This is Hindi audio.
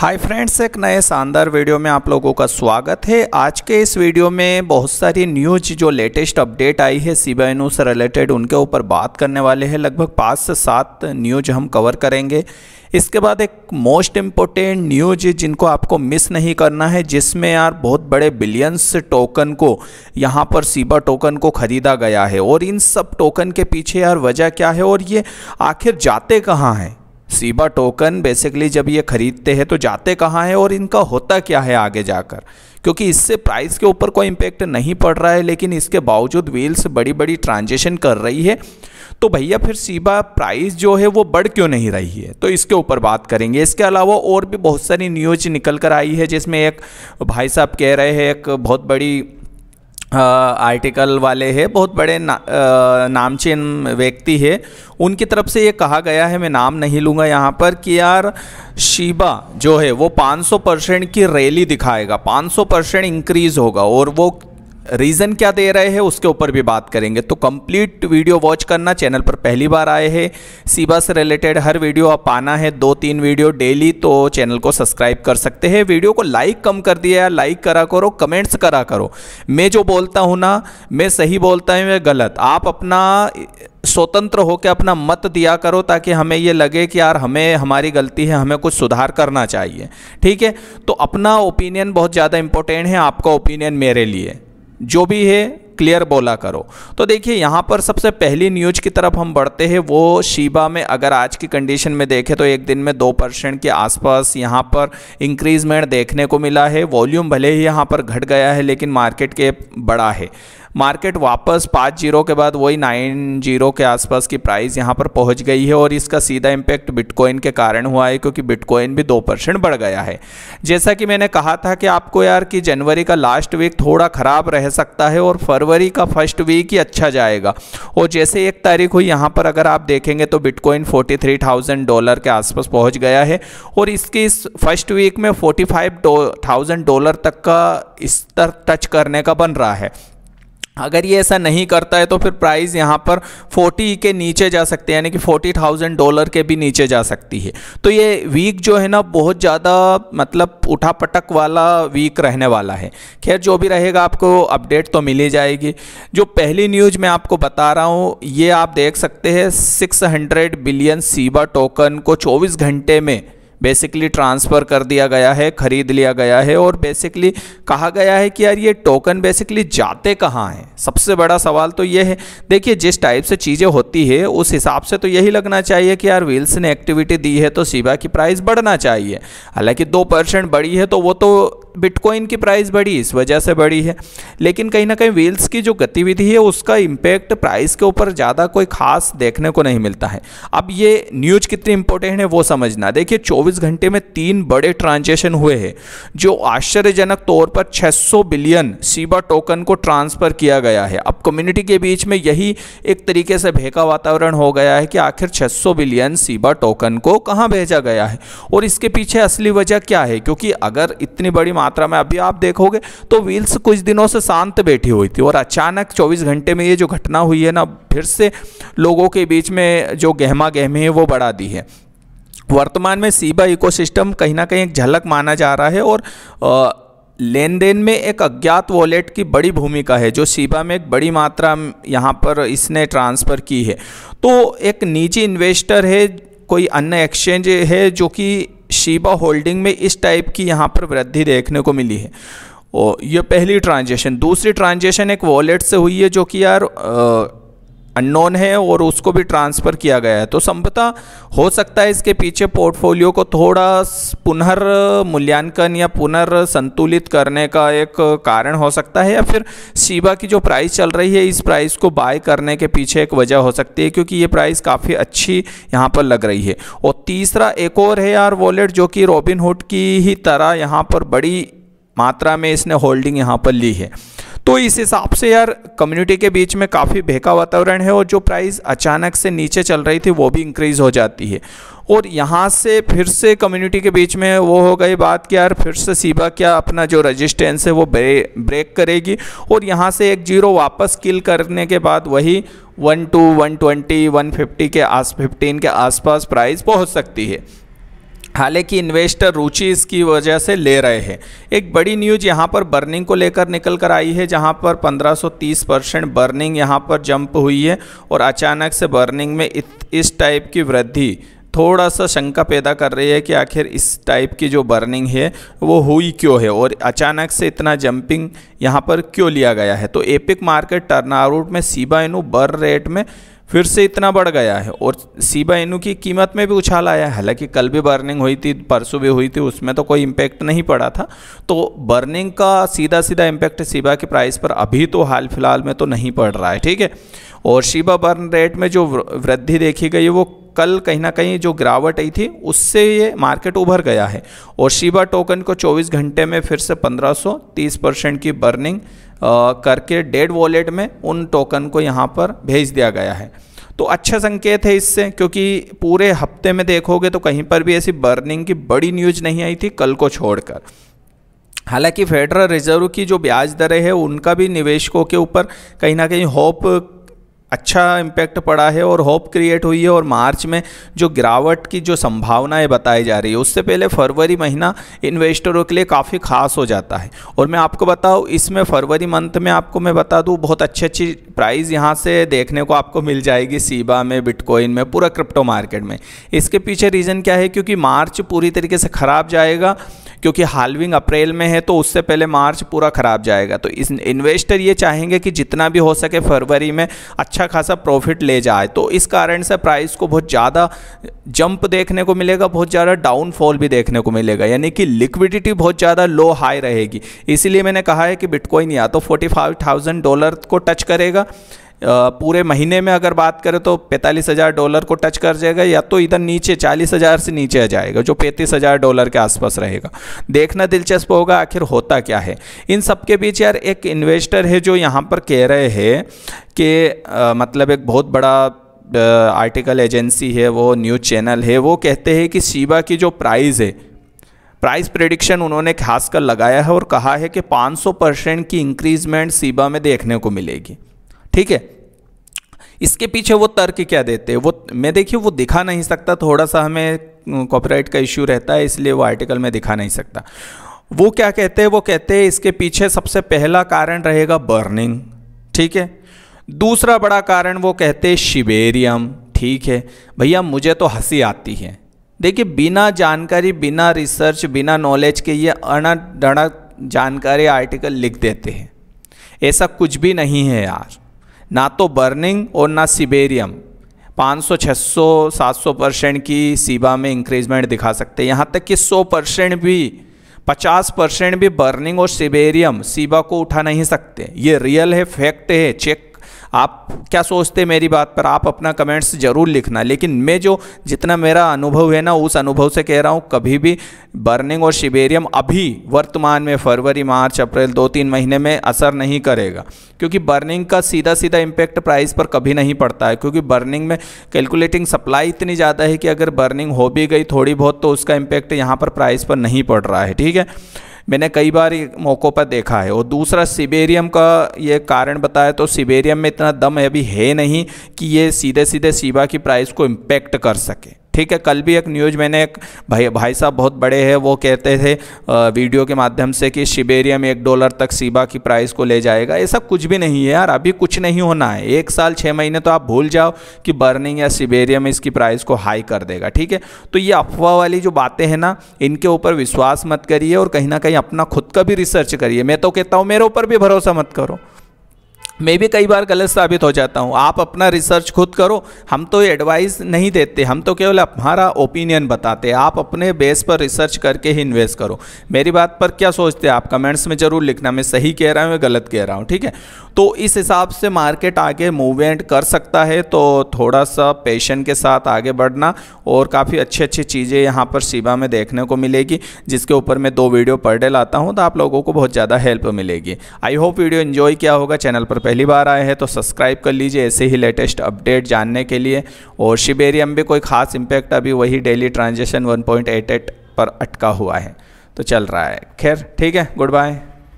हाय फ्रेंड्स एक नए शानदार वीडियो में आप लोगों का स्वागत है आज के इस वीडियो में बहुत सारी न्यूज जो लेटेस्ट अपडेट आई है सी बी से रिलेटेड उनके ऊपर बात करने वाले हैं लगभग पाँच से सात न्यूज हम कवर करेंगे इसके बाद एक मोस्ट इम्पोर्टेंट न्यूज जिनको आपको मिस नहीं करना है जिसमें यार बहुत बड़े बिलियंस टोकन को यहाँ पर सीबा टोकन को ख़रीदा गया है और इन सब टोकन के पीछे यार वजह क्या है और ये आखिर जाते कहाँ हैं सीबा टोकन बेसिकली जब ये ख़रीदते हैं तो जाते कहाँ हैं और इनका होता क्या है आगे जाकर क्योंकि इससे प्राइस के ऊपर कोई इम्पेक्ट नहीं पड़ रहा है लेकिन इसके बावजूद व्हील्स बड़ी बड़ी ट्रांजेक्शन कर रही है तो भैया फिर सीबा प्राइस जो है वो बढ़ क्यों नहीं रही है तो इसके ऊपर बात करेंगे इसके अलावा और भी बहुत सारी न्यूज निकल कर आई है जिसमें एक भाई साहब कह रहे हैं एक बहुत बड़ी आर्टिकल वाले हैं बहुत बड़े ना, आ, नामचीन व्यक्ति है उनकी तरफ से ये कहा गया है मैं नाम नहीं लूँगा यहाँ पर कि यार शिबा जो है वो 500 परसेंट की रैली दिखाएगा 500 परसेंट इंक्रीज़ होगा और वो रीज़न क्या दे रहे हैं उसके ऊपर भी बात करेंगे तो कंप्लीट वीडियो वॉच करना चैनल पर पहली बार आए हैं सीबा से रिलेटेड हर वीडियो आप पाना है दो तीन वीडियो डेली तो चैनल को सब्सक्राइब कर सकते हैं वीडियो को लाइक कम कर दिया लाइक करा करो कमेंट्स करा करो मैं जो बोलता हूँ ना मैं सही बोलता हूँ या गलत आप अपना स्वतंत्र होकर अपना मत दिया करो ताकि हमें ये लगे कि यार हमें हमारी गलती है हमें कुछ सुधार करना चाहिए ठीक है तो अपना ओपिनियन बहुत ज़्यादा इंपॉर्टेंट है आपका ओपिनियन मेरे लिए जो भी है क्लियर बोला करो तो देखिए यहाँ पर सबसे पहली न्यूज की तरफ हम बढ़ते हैं वो शिबा में अगर आज की कंडीशन में देखें तो एक दिन में दो परसेंट के आसपास यहाँ पर इंक्रीजमेंट देखने को मिला है वॉल्यूम भले ही यहाँ पर घट गया है लेकिन मार्केट के बड़ा है मार्केट वापस पाँच जीरो के बाद वही नाइन जीरो के आसपास की प्राइस यहाँ पर पहुँच गई है और इसका सीधा इम्पैक्ट बिटकॉइन के कारण हुआ है क्योंकि बिटकॉइन भी दो परसेंट बढ़ गया है जैसा कि मैंने कहा था कि आपको यार कि जनवरी का लास्ट वीक थोड़ा ख़राब रह सकता है और फरवरी का फर्स्ट वीक ही अच्छा जाएगा और जैसे एक तारीख हुई यहाँ पर अगर आप देखेंगे तो bitcoin forty three thousand dollar के आसपास पहुँच गया है और इसकी इस फर्स्ट वीक में फोर्टी फाइव थाउजेंड डॉलर तक का स्तर टच करने का बन रहा है अगर ये ऐसा नहीं करता है तो फिर प्राइस यहाँ पर 40 के नीचे जा सकते हैं यानी कि 40,000 डॉलर के भी नीचे जा सकती है तो ये वीक जो है ना बहुत ज़्यादा मतलब उठा पटक वाला वीक रहने वाला है खैर जो भी रहेगा आपको अपडेट तो मिली जाएगी जो पहली न्यूज मैं आपको बता रहा हूँ ये आप देख सकते हैं सिक्स बिलियन सीबा टोकन को चौबीस घंटे में बेसिकली ट्रांसफ़र कर दिया गया है ख़रीद लिया गया है और बेसिकली कहा गया है कि यार ये टोकन बेसिकली जाते कहाँ हैं सबसे बड़ा सवाल तो ये है देखिए जिस टाइप से चीज़ें होती है उस हिसाब से तो यही लगना चाहिए कि यार व्हील्स ने एक्टिविटी दी है तो सीबा की प्राइस बढ़ना चाहिए हालांकि दो परसेंट बढ़ी है तो वो तो बिटकॉइन की प्राइस बढ़ी इस वजह से बढ़ी है लेकिन कहीं ना कहीं व्हील्स की जो गतिविधि है उसका इम्पैक्ट प्राइस के ऊपर ज़्यादा कोई खास देखने को नहीं मिलता है अब ये न्यूज कितनी इंपॉर्टेंट है वो समझना देखिए 24 घंटे में तीन बड़े ट्रांजेक्शन हुए हैं जो आश्चर्यजनक तौर पर छः बिलियन सीबा टोकन को ट्रांसफ़र किया गया है अब कम्युनिटी के बीच में यही एक तरीके से भेका वातावरण हो गया है कि आखिर 600 बिलियन सीबा टोकन को कहाँ भेजा गया है और इसके पीछे असली वजह क्या है क्योंकि अगर इतनी बड़ी मात्रा में अभी आप देखोगे तो व्हील्स कुछ दिनों से शांत बैठी हुई थी और अचानक 24 घंटे में ये जो घटना हुई है ना फिर से लोगों के बीच में जो गहमा गहमी है वो बढ़ा दी है वर्तमान में सीबा इकोसिस्टम कहीं ना कहीं एक झलक माना जा रहा है और आ, लेन देन में एक अज्ञात वॉलेट की बड़ी भूमिका है जो सीबा में एक बड़ी मात्रा यहाँ पर इसने ट्रांसफ़र की है तो एक निजी इन्वेस्टर है कोई अन्य एक्सचेंज है जो कि शीबा होल्डिंग में इस टाइप की यहाँ पर वृद्धि देखने को मिली है और यह पहली ट्रांजेक्शन दूसरी ट्रांजेक्शन एक वॉलेट से हुई है जो कि यार आ, अननोन है और उसको भी ट्रांसफ़र किया गया है तो संभवतः हो सकता है इसके पीछे पोर्टफोलियो को थोड़ा पुनर्मूल्यांकन या पुनर्संतुलित करने का एक कारण हो सकता है या फिर शिवा की जो प्राइस चल रही है इस प्राइस को बाय करने के पीछे एक वजह हो सकती है क्योंकि ये प्राइस काफ़ी अच्छी यहाँ पर लग रही है और तीसरा एक और है यार वॉलेट जो कि रॉबिनहुड की ही तरह यहाँ पर बड़ी मात्रा में इसने होल्डिंग यहाँ पर ली है तो इस हिसाब से यार कम्युनिटी के बीच में काफ़ी भेका वातावरण है और जो प्राइस अचानक से नीचे चल रही थी वो भी इंक्रीज़ हो जाती है और यहाँ से फिर से कम्युनिटी के बीच में वो हो गई बात कि यार फिर से सीबा क्या अपना जो रजिस्टेंस है वो ब्रे, ब्रेक करेगी और यहाँ से एक जीरो वापस किल करने के बाद वही one two one twenty one fifty के आस फिफ्टीन के आसपास प्राइस पहुँच सकती है हालांकि इन्वेस्टर रुचि इसकी वजह से ले रहे हैं एक बड़ी न्यूज यहां पर बर्निंग को लेकर निकल कर आई है जहां पर 1530 परसेंट बर्निंग यहां पर जंप हुई है और अचानक से बर्निंग में इस टाइप की वृद्धि थोड़ा सा शंका पैदा कर रही है कि आखिर इस टाइप की जो बर्निंग है वो हुई क्यों है और अचानक से इतना जंपिंग यहाँ पर क्यों लिया गया है तो एपिक मार्केट टर्नआउट में सीबा इनू बर रेट में फिर से इतना बढ़ गया है और सीबा इनू की कीमत में भी उछाल आया है हालांकि कल भी बर्निंग हुई थी परसों भी हुई थी उसमें तो कोई इम्पैक्ट नहीं पड़ा था तो बर्निंग का सीधा सीधा इम्पैक्ट सीबा के प्राइस पर अभी तो हाल फिलहाल में तो नहीं पड़ रहा है ठीक है और शिबा बर्न रेट में जो वृद्धि देखी गई है वो कल कहीं ना कहीं जो गिरावट आई थी उससे ये मार्केट उभर गया है और शिबा टोकन को 24 घंटे में फिर से 1530 परसेंट की बर्निंग करके डेड वॉलेट में उन टोकन को यहाँ पर भेज दिया गया है तो अच्छा संकेत है इससे क्योंकि पूरे हफ्ते में देखोगे तो कहीं पर भी ऐसी बर्निंग की बड़ी न्यूज नहीं आई थी कल को छोड़कर हालांकि फेडरल रिजर्व की जो ब्याज दरें हैं उनका भी निवेशकों के ऊपर कहीं ना कहीं होप अच्छा इम्पैक्ट पड़ा है और होप क्रिएट हुई है और मार्च में जो गिरावट की जो संभावनाएं बताई जा रही है उससे पहले फरवरी महीना इन्वेस्टरों के लिए काफ़ी खास हो जाता है और मैं आपको बताऊँ इसमें फरवरी मंथ में आपको मैं बता दूँ बहुत अच्छी अच्छी प्राइस यहाँ से देखने को आपको मिल जाएगी सीबा में बिटकॉइन में पूरा क्रिप्टो मार्केट में इसके पीछे रीज़न क्या है क्योंकि मार्च पूरी तरीके से ख़राब जाएगा क्योंकि हालविंग अप्रैल में है तो उससे पहले मार्च पूरा ख़राब जाएगा तो इस इन्वेस्टर ये चाहेंगे कि जितना भी हो सके फरवरी में अच्छा खासा प्रॉफिट ले जाए तो इस कारण से प्राइस को बहुत ज़्यादा जंप देखने को मिलेगा बहुत ज़्यादा डाउनफॉल भी देखने को मिलेगा यानी कि लिक्विडिटी बहुत ज़्यादा लो हाई रहेगी इसीलिए मैंने कहा है कि बिटकॉइन या तो फोर्टी डॉलर को टच करेगा पूरे महीने में अगर बात करें तो पैंतालीस हज़ार डॉलर को टच कर जाएगा या तो इधर नीचे चालीस हज़ार से नीचे आ जाएगा जो पैंतीस हज़ार डॉलर के आसपास रहेगा देखना दिलचस्प होगा आखिर होता क्या है इन सब के बीच यार एक इन्वेस्टर है जो यहाँ पर कह रहे हैं कि मतलब एक बहुत बड़ा आर्टिकल एजेंसी है वो न्यूज़ चैनल है वो कहते हैं कि शिबा की जो प्राइस है प्राइस प्रेडिक्शन उन्होंने खासकर लगाया है और कहा है कि 500 परसेंट की इंक्रीजमेंट सीबा में देखने को मिलेगी ठीक है इसके पीछे वो तर्क क्या देते हैं वो मैं देखिए वो दिखा नहीं सकता थोड़ा सा हमें कॉपीराइट का इश्यू रहता है इसलिए वो आर्टिकल में दिखा नहीं सकता वो क्या कहते हैं वो कहते हैं इसके पीछे सबसे पहला कारण रहेगा बर्निंग ठीक है दूसरा बड़ा कारण वो कहते हैं शिबेरियम ठीक है भैया मुझे तो हंसी आती है देखिए बिना जानकारी बिना रिसर्च बिना नॉलेज के ये अणा जानकारी आर्टिकल लिख देते हैं ऐसा कुछ भी नहीं है यार ना तो बर्निंग और ना सिबेरियम 500, 600, 700 परसेंट की सीबा में इंक्रीजमेंट दिखा सकते हैं यहाँ तक कि 100 परसेंट भी 50 परसेंट भी बर्निंग और सिबेरियम सीबा को उठा नहीं सकते ये रियल है फैक्ट है चेक आप क्या सोचते मेरी बात पर आप अपना कमेंट्स ज़रूर लिखना लेकिन मैं जो जितना मेरा अनुभव है ना उस अनुभव से कह रहा हूँ कभी भी बर्निंग और शिबेरियम अभी वर्तमान में फरवरी मार्च अप्रैल दो तीन महीने में असर नहीं करेगा क्योंकि बर्निंग का सीधा सीधा इम्पैक्ट प्राइस पर कभी नहीं पड़ता है क्योंकि बर्निंग में कैलकुलेटिंग सप्लाई इतनी ज़्यादा है कि अगर बर्निंग हो भी गई थोड़ी बहुत तो उसका इम्पैक्ट यहाँ पर प्राइस पर नहीं पड़ रहा है ठीक है मैंने कई बार मौक़ों पर देखा है और दूसरा सिबेरियम का ये कारण बताया तो सिबेरियम में इतना दम अभी है नहीं कि ये सीधे सीधे सीबा की प्राइस को इम्पेक्ट कर सके ठीक है कल भी एक न्यूज मैंने एक भाई भाई साहब बहुत बड़े हैं वो कहते थे वीडियो के माध्यम से कि शिबेरिया में एक डॉलर तक सीबा की प्राइस को ले जाएगा ऐसा कुछ भी नहीं है यार अभी कुछ नहीं होना है एक साल छः महीने तो आप भूल जाओ कि बर्निंग या सिबेरिया में इसकी प्राइस को हाई कर देगा ठीक है तो ये अफवाह वाली जो बातें हैं ना इनके ऊपर विश्वास मत करिए और कहीं ना कहीं अपना खुद का भी रिसर्च करिए मैं तो कहता हूँ मेरे ऊपर भी भरोसा मत करो मैं भी कई बार गलत साबित हो जाता हूँ आप अपना रिसर्च खुद करो हम तो एडवाइस नहीं देते हम तो केवल हमारा ओपिनियन बताते आप अपने बेस पर रिसर्च करके ही इन्वेस्ट करो मेरी बात पर क्या सोचते हैं आप कमेंट्स में ज़रूर लिखना मैं सही कह रहा हूँ या गलत कह रहा हूँ ठीक है तो इस हिसाब से मार्केट आगे मूवमेंट कर सकता है तो थोड़ा सा पेशन के साथ आगे बढ़ना और काफ़ी अच्छी अच्छी चीज़ें यहाँ पर शिबा में देखने को मिलेगी जिसके ऊपर मैं दो वीडियो पर डे लाता हूँ तो आप लोगों को बहुत ज़्यादा हेल्प मिलेगी आई होप वीडियो इन्जॉय किया होगा चैनल पर पहली बार आए हैं तो सब्सक्राइब कर लीजिए ऐसे ही लेटेस्ट अपडेट जानने के लिए और शिबेरियम में भी कोई खास इम्पैक्ट अभी वही डेली ट्रांजेक्शन वन पर अटका हुआ है तो चल रहा है खैर ठीक है गुड बाय